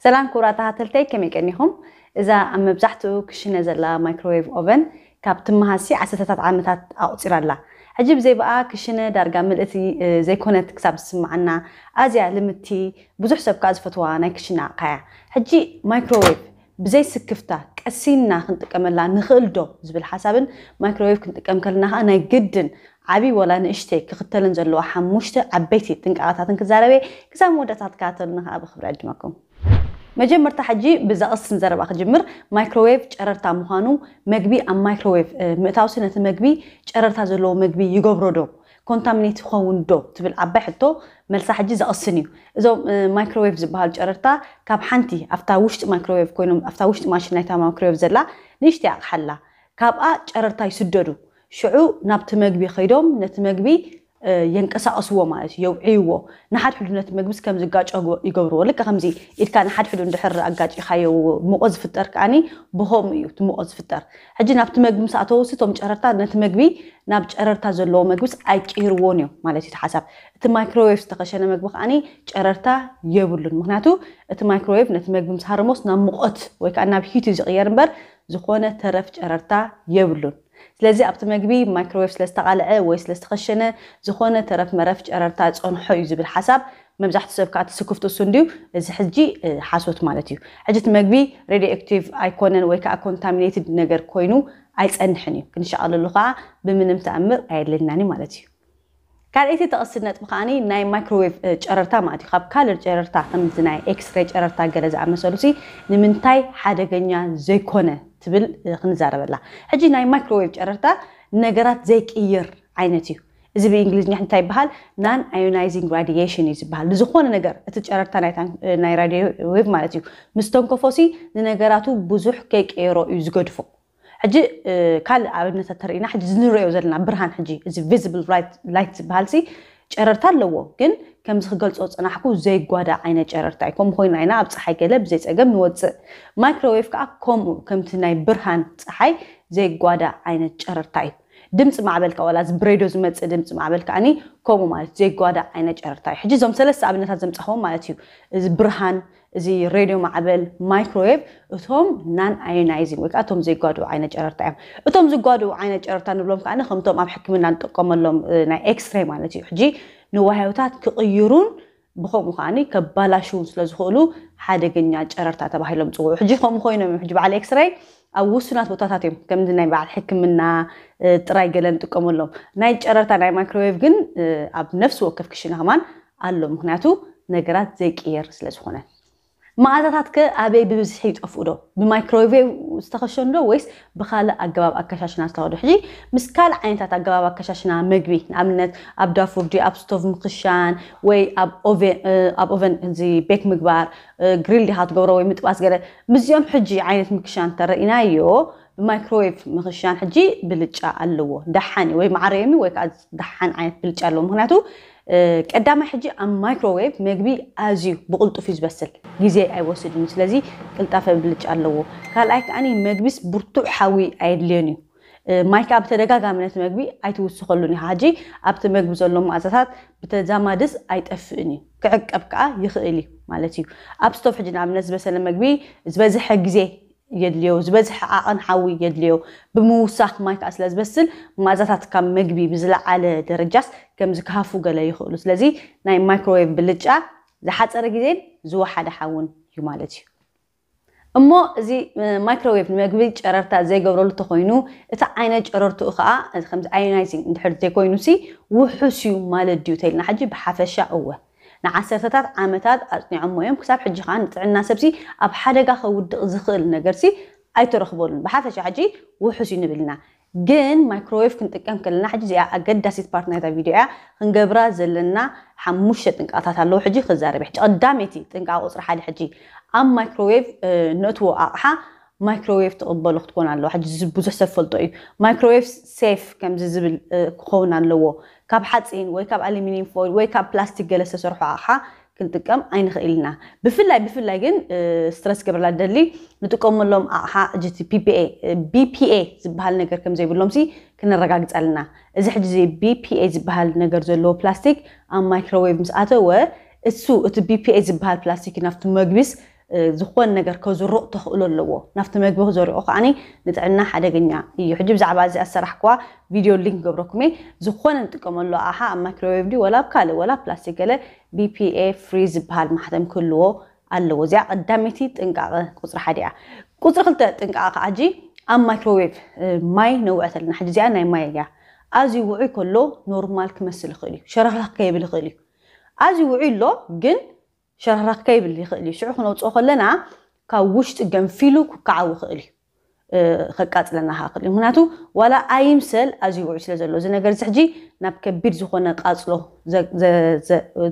سلام كورات هاتلتي كمي كنيهم إذا أم بزحتو كشنا زلا مايكرويف أوفن كاب تمهاسي عسسات عامتات أو تيرالا عجيب زي بقى كشنا دار قامل إتي زي كونت كساب سمعنا أزيا لمتي بزح سبقا زفتوا كشنا قايا حجي مايكرويف بزي سكفتا كأسينا كنت كملا نخلدو زبل حسابا مايكرويف كنت كملنا أنا جدن عبي ولا نشتي كختلن زلو حموشتي عبيتي تنقعاتاتن كزاربي كسام ودتات كاتلنها بخبر عجمكم መጀመርታ ሕጂ ቅስን ዘረባ ክጅምር ማይክሮዌቭ ጨረርታ ምዃኑ መግቢ ኣብ ማይክሮዌቭ ምእታውሲ ነቲ መግቢ ጨረርታ ዘለዎ መግቢ ይገብሮ ዶ ኮንታሚኔት ይኸውን ዶ ትብል ዓባይ ሕቶ መልሳ ሕጂ ዘቕስን እዩ እዞም ማይክሮዌቭ ዝበሃሉ ጨረርታ ካብ ሓንቲ ኣብታ ውሽጢ ማይክሮዌቭ ኮይኖም ኣብታ ውሽጢ ማሽን ናይታ ማይክሮዌቭ ዘላ ንእሽተ ኣቕሓላ ካብኣ ጨረርታ ይስደዱ ሽዑ ናብቲ መግቢ ከይዶም ነቲ መግቢ የንቀሳቀስዎ ማለት እዩ የውዕይዎ ንሓድሕዱ ነቲ ምግብስ ከም ዝጋጮ ይገብርዎ ልክ ከምዚ ኢድካ ንሓድሕዱ እንድሕር ኣጋጭካዮ ምቆ ዝፍጠር ከዓኒ ብሆም እዩ እቲ ዝፍጠር ሕጂ ናብቲ ምግቢ ምስ እቶም ጨረርታ ነቲ ምግቢ ናብ ጨረርታ ዘለዎ ምግብስ ኣይቂርዎን እዮም ማለት እዩ ሓሳብ እቲ ማይክሮዌቭ ዝተኸሸነ ምግቢ ከዓኒ ጨረርታ የብሉን ምክንያቱ እቲ ማይክሮዌቭ ነቲ ምግቢ ምስ ሃርሞስ ናብ ሙቆት ወይከዓ ናብ ሂት እዩ እምበር ዝኮነ ተረፍ ጨረርታ የብሉን سلازي ابت مجبي مايكرويف سلاست على اي وي سلاست خشنه زخونه ترف مرفج اررتا صون حي زبل حساب مبزحت سبكا تسكفت سنديو زي حجي حاسوت مالتيو حجت مجبي ريدي اكتيف ايكونن ويكا كونتامينيتد نجر كوينو اي صنحني ان شاء الله اللقاء بمن متامر ايدلناني مالتيو كان ايتي تقصدنا تبخاني ناي مايكرويف جررتا ما اتي خاب كالر جررتا تمزناي اكس ري جررتا غلز عمسولوسي نمنتاي حدقنيا زيكونه ትብል ክንዛረበላ ሕጂ ናይ ማይክሮዌቭ ጨረርታ ነገራት ዘይቅይር ዓይነት እዩ እዚ ብእንግሊዝኛ እንታይ ይበሃል ናን ኣዮናይዚንግ ራድሽን እዩ ዝበሃል ንዝኮነ ነገር እቲ ጨረርታ ናይ ራድዮ ዌብ ማለት እዩ ምስ ተንኮፎሲ ንነገራቱ ብዙሕ ከይቀየሮ እዩ ዝገድፎ ሕጂ ካልእ ኣብነት ተርኢና ሕጂ ንሪኦ ዘለና ብርሃን ሕጂ እዚ ቪዚብል ላይት ዝበሃል ሲ ጨረርታ ኣለዎ ግን ከምዚ ክገልፆ ፅናሕኩ ዘይጓዳእ ዓይነት ጨረርታ እዩ ከምኡ ኮይኑ ዓይና ኣብ ፀሓይ ገለ ብዘይፀገም ንወፅእ ማይክሮዌቭ ከዓ ከምኡ ከምቲ ናይ ብርሃን ፀሓይ ዘይጓዳእ ዓይነት ጨረርታ እዩ ድምፂ ማዕበልካ ዋላ ዝብሬዶ ዝመፅእ ድምፂ ማዕበል ከዓኒ ከምኡ ማለት እዩ ዘይጓዳእ ዓይነት ጨረርታ እዩ ሕጂ እዞም ሰለስተ ኣብነታት ዘምፀኸቦም ማለት እዩ እዚ ብርሃን እዚ ሬድዮ ማዕበል ማይክሮዌቭ እቶም ናን ኣዮናይዚንግ ወይ ከዓ እቶም ዘይጓድኡ ዓይነት ጨረርታ እዮም እቶም ዝጓድኡ ዓይነት ጨረርታ ንብሎም ከዓ ከምቶም ኣብ ሕክምና ንጥቀመሎም ናይ ኤክስሬ ማለት እዩ ሕጂ ንዋህዮታት ክቕይሩን ብከምኡ ከዓኒ ከባላሽውን ስለዝኽእሉ ሓደገኛ ጨረርታ ተባሂሎም ፅውዑ ሕጂ ከምኡ ኮይኖም እዮም ሕጂ በዓል ኤክስሬይ ኣብ ውሱናት ቦታታት እዮም ከምዚ ናይ በዓል ሕክምና ጥራይ ገለ ንጥቀመሎም ናይ ጨረርታ ናይ ማይክሮዌቭ ግን ኣብ ነፍሲ ወከፍ ክሽና ከማን ኣሎ ምክንያቱ ነገራት ዘይቅየር ስለ ዝኾነ መዓዛታት ከ ኣበይ ብብዝሒ ይጠፍኡ ዶ ብማይክሮዌቭ ዝተኸሸኑ ዶ ወይስ ብካልእ ኣገባብ ኣከሻሽና ዝተኸዱ ሕጂ ምስ ካልእ ዓይነታት ኣገባብ ኣከሻሽና ምግቢ ንኣብነት ኣብ ዳፉር ዳፉርዲ ኣብ ስቶቭ ምክሻን ወይ ኣብ ኦቨን እዚ ቤክ ምግባር ግሪል ዲኻ ትገብሮ ወይ ምጥባስ ገለ ምዚኦም ሕጂ ዓይነት ምክሻን ተረኢናዮ ማይክሮዌቭ ምኽሻን ሕጂ ብልጫ ኣለዎ ዳሓን ወይ ማዕረየሚ ወይ ከዓ ዳሓን ዓይነት ብልጫ ኣለዎ ምክንያቱ ቀዳማይ ሕጂ ኣብ ማይክሮዌቭ መግቢ ኣዝዩ ብቅልጡፍ እዩ ዝበስል ግዜ ኣይወስድን እዩ ስለዚ ቅልጣፈ ብልጫ ኣለዎ ካልኣይ ከዓኒ መግቢስ ብርቱዕ ሓዊ ኣየድልዮን እዩ ማይ ከዓ ብተደጋጋሚነት መግቢ ኣይትውስኸሉን እዩ ሓጂ ኣብቲ መግቢ ዘሎ ማዕዛታት ብተዛማድስ ኣይጠፍእን እዩ ክዕቀብ ከዓ ይኽእል እዩ ማለት እዩ ኣብ ስቶፍ ሕጂ ንኣብነት ዝበሰለ መግቢ ዝበዝሐ ግዜ የድልዮ ዝበዝሐ ዓቐን ሓዊ የድልዮ ብምውሳኽ ማይ ከዓ ስለዝበስል ማዛታት ካብ መግቢ ብዝለዓለ ደረጃስ ከም ክሃፉ ገለ ይኽእሉ ስለዚ ናይ ማይክሮዌቭ ብልጫ ዝሓፀረ ግዜን ዝወሓደ ሓውን እዩ ማለት እዩ እሞ እዚ ማይክሮዌቭ ንመግቢ ጨረርታ ዘይገብረሉ እንተኮይኑ እቲ ዓይነት ጨረርትኡ ከዓ ከምዚ ኣዮናይዚንግ እንድሕር ዘይኮይኑ ውሑስ እዩ ማለት ድዩ ተይልና ሕጂ ብሓፈሻ እወ ንዓሰርተታት ዓመታት ኣፅኒዖሞዮም ክሳብ ሕጂ ከዓ ንጥዕና ሰብሲ ኣብ ሓደጋ ከውድቕ ዝኽእል ነገርሲ ኣይተረኽበሉን ብሓፈሻ ሕጂ ውሑስ እዩ ንብል ኢና ግን ማይክሮዌቭ ክንጥቀም ከለና ሕጂ እዚኣ ኣገዳሲት ፓርት ናይታ ቪድዮ እያ ክንገብራ ዘለና ሓሙሽተ ጥንቃታት ኣለዉ ሕጂ ክዛረብ ሕጂ ቀዳሜቲ ጥንቃ ቁፅሪ ሓደ ሕጂ ኣብ ማይክሮዌቭ ነእትዎ ኣቕሓ ማይክሮዌቭ ትቕበሉ ክትኮን ኣለዎ ሕጂ ብዙሕ ሰብ ፈልጦ እዩ ማይክሮዌቭ ሴፍ ከምዚ ዝብል ክኸውን ኣለዎ ካብ ሓፂን ወይ ካብ ኣሉሚኒየም ፎይል ወይ ካብ ፕላስቲክ ገለ ዝተሰርሑ ኣቕሓ ክንጥቀም ኣይንኽእልና ብፍላይ ብፍላይ ግን ስትረስ ገብረላ ደሊ ንጥቀመሎም ኣቕሓ ጅቲ ቢፒኤ ዝበሃል ነገር ከም ዘይብሎም ሲ ክነረጋግፅ ኣለና እዚ ሕጂ እዚ ቢፒኤ ዝበሃል ነገር ዘለዎ ፕላስቲክ ኣብ ማይክሮዌቭ ምስኣተወ እሱ እቲ ቢፒኤ ዝበሃል ፕላስቲክ ናብቲ መግቢስ ዝኾን ነገር ከዝርቕ ተኽእሉ ኣለዎ ናብቲ መግቢ ክዘሪኦ ከዓኒ ንጥዕና ሓደገኛ እዩ ሕጂ ብዛዕባ እዚ ኣሰራሕክዋ ቪድዮ ሊንክ ገብረኩም እየ ዝኾነ ንጥቀመሉ ኣሓ ኣብ ማይክሮዌቭ ዲ ወላ ኣብ ካልእ ወላ ፕላስቲክ ገለ ቢፒኤ ፍሪ ዝበሃል ማሕተም ክህልዎ ኣለዎ እዚኣ ቀዳመይቲ ጥንቃቐ ቁፅሪ ሓደ እያ ቁፅሪ ክልተ ጥንቃቐ ከዓ ጂ ኣብ ማይክሮዌቭ ማይ ነውዕት ኣለና ሕጂ እዚኣ ናይ ማይ እያ ኣዝዩ ውዑይ ከሎ ኖርማል ክመስል ይኽእል እዩ ሸረክላክ ከየብል ይኽእል እዩ ኣዝዩ ውዑይ ኣሎ ግን شرح كيف اللي خلي شو خلنا وتصو خلنا كوشت جنفيلو كعو خلي خكات لنا هاقلي هناتو ولا أيم سل أزي وعيش لزلو زي نقر زحجي ناب كبير زخونا قاصلو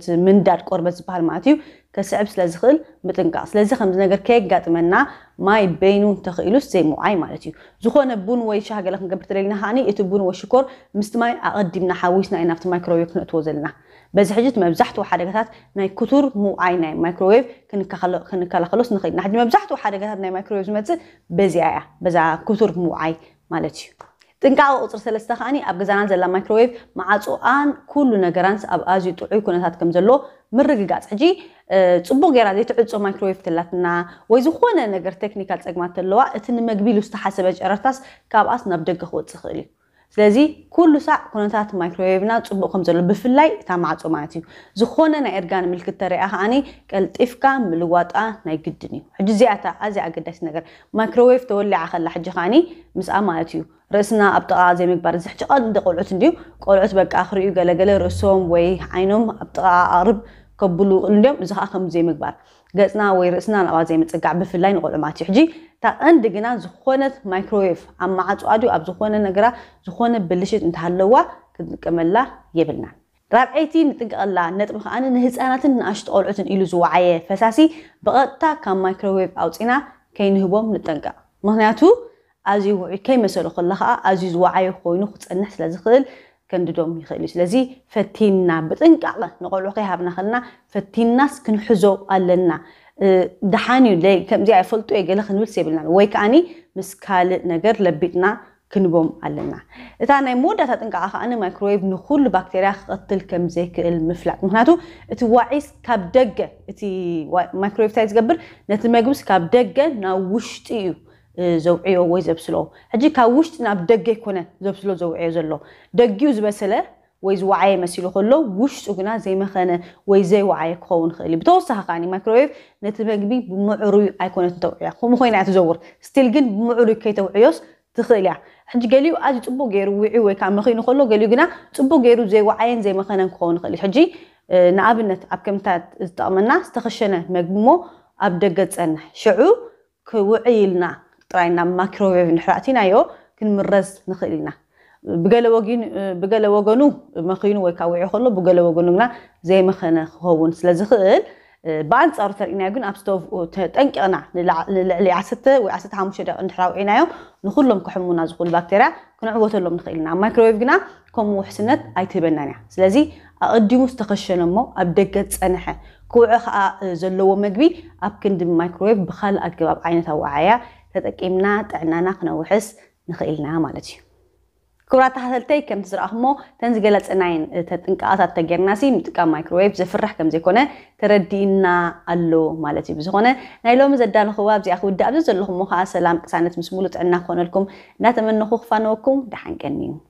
من دار قربة زبهر ماتيو كسعب سلزخل متنقاص لزخم زي نقر كيك قاتمنا ماي بينون تخيلو سي مو اي مالتي زخونه بون وي شي حاجه لكم قبرت لينا هاني ات وشكر مست اقدمنا حويسنا ان افت مايكرويف نتوزلنا بس حجت مبزحتو حركات ناي كثر مو اي ناي كن كخل كن كلا خلص نخي مبزحتو حركات ناي مايكرويف مز بزيايا بزا كثر مو اي مالتي ጥንቃቐ ቁፅሪ ሰለስተ ከዓኒ ኣብ ገዛናን ዘላ ማይክሮዌቭ ማዓፅኣን ኩሉ ነገራንስ ኣብ ኣዝዩ ጥዑይ ኩነታት ከም ዘሎ ምርግጋፅ ሕጂ ፅቡቅ ጌራ ዘይትዕፆ ማይክሮዌቭ ትላትና ወይ ዝኾነ ነገር ቴክኒካል ፀግማት ኣለዋ እቲ ንመግቢ ኢሉ ዝተሓሰበ ጨረርታስ ካብኣስ ናብ ደገ ክወፅእ ይኽእል እዩ ስለዚ ኩሉ ሳዕ ኩነታት ማይክሮዌቭና ፅቡቅ ከም ዘሎ ብፍላይ እታ ማዕፆ ማለት እዩ ዝኾነ ናይ ኤርጋን ምልክት ተሪኣ ከዓኒ ቀልጢፍካ ምልዋጣ ናይ ግድን እዩ ሕጂ እዚኣታ ኣዝያ ኣገዳሲ ነገር ማይክሮዌቭ ተወሊዓ ከላ ሕጂ ከዓኒ ምስኣ ማለት እዩ ርእስና ኣብ ጥቓ ዘይምግባር ዝሕጭቐት እንደ ቆልዑት እንድዩ ቆልዑት በቃ ክርዩ ገለገለ ርእሶም ወይ ዓይኖም ኣብ ጥቓ ኣቕርብ ከብሉ ይኽእሉ እንዲዮም እዚ ከዓ ከምዚ ገፅና ወይ ርእስና ናብኣ ዘይምፅጋዕ ብፍላይ ንቆልዑ ማለት እዩ ሕጂ እታ ቀንዲ ግና ዝኾነት ማይክሮዌቭ ኣብ ማዓፅዋ ድዩ ኣብ ዝኾነ ነገራ ዝኾነ ብልሽት እንተሃለዋ ክንጥቀመላ የብልና ራብዐይቲ ንጥንቀቐላ ነጥቢ ከዓኒ ንህፃናትን ንኣሽቲ ቆልዑትን ኢሉ ዝወዓየ ፈሳሲ ብቐጥታ ካብ ማይክሮዌቭ ኣውፂና ከይንህቦም ንጠንቀቕ ምክንያቱ ازي وعي كي مسلو خلاها ازي وعي خوينو خوت انا سلا زخل كنددوم يخلي سلا زي فتينا بتنك على نقولو كي هابنا خلنا فتينا سكن حزو قالنا دحاني لي كم زي عفلتو اي قال خنول سيبلنا ويك اني مسكال نجر لبيتنا كنبوم علينا. إذا أنا مودة تنقع أنا مايكرويف نخول بكتيريا قتل كم زيك المفلات. مهناتو توعيس كاب دقة. إتي مايكرويف تايز قبر نت المجوس كاب دقة نوشتيو زوعيو وي زبسلو حجي كا وشتنا بدقي كونه زبسلو زوعيو زلو دقيو زبسله وي زوعي مسيلو خلو وشتو كنا زي مخانه وي زي وعي كون خلي بتوصها خاني مايكرويف نتبقبي بمعروي اي كونه توعيه خو مخوين اي تزور ستيل قن كي توعيوس تخيليا حجي قاليو ازي تبو غيرو وعي وي كان مخينو خلو قاليو كنا تبو غيرو زي وعيين زي مخانه كون خلي حجي نابنت اب كمتات استقمنا استخشنا مجمو اب دقت شعو كوعيلنا ጥራይ ናብ ማይክሮዌቭ ንሕራእቲናዮ ክንምረዝ ንኽእል ኢና ብገለ ወገኑ መኺኑ ወይ ከዓ ውዒ ከሎ ብገለ ወገኑ ግና ዘይመኸነ ክኸውን ስለዝኽእል ብኣንፃሩ ተርእናዮ ግን ኣብ ስቶቭ ተጠንቂቕና ንልዕሊ 1 ወይ 15 ደቂ እንድሕራ ውዒናዮ ንኩሎም ክሕሙና ዝኽእሉ ባክቴርያ ክንዕወተሎም ንኽእል ኢና ኣብ ማይክሮዌቭ ግና ከምኡ ውሕስነት ኣይትህበናን እያ ስለዚ ኣቐዲሙ ዝተኸሸነ እሞ ኣብ ደገ ዝፀንሐ ክውዕ ከዓ ዘለዎ መግቢ ኣብ ክንዲ ማይክሮዌቭ ብካልእ ኣገባብ ዓይነት ኣወዓያ تتقيمنا تعنانا خنوحس نخيلنا مالتي كرات هالتي كم تزرعه مو تنزقلت انعين تتنك اثات تجرناسي متكا مايكروويف زفرح كم زيكونه تردينا اللو مالتي بزخونه نايلو مزدان الخواب زي اخو الدابزو زلهم مخا سلام كسانت مسمولو تعنا خونالكم ناتمنو خوخفانوكم دحن كنين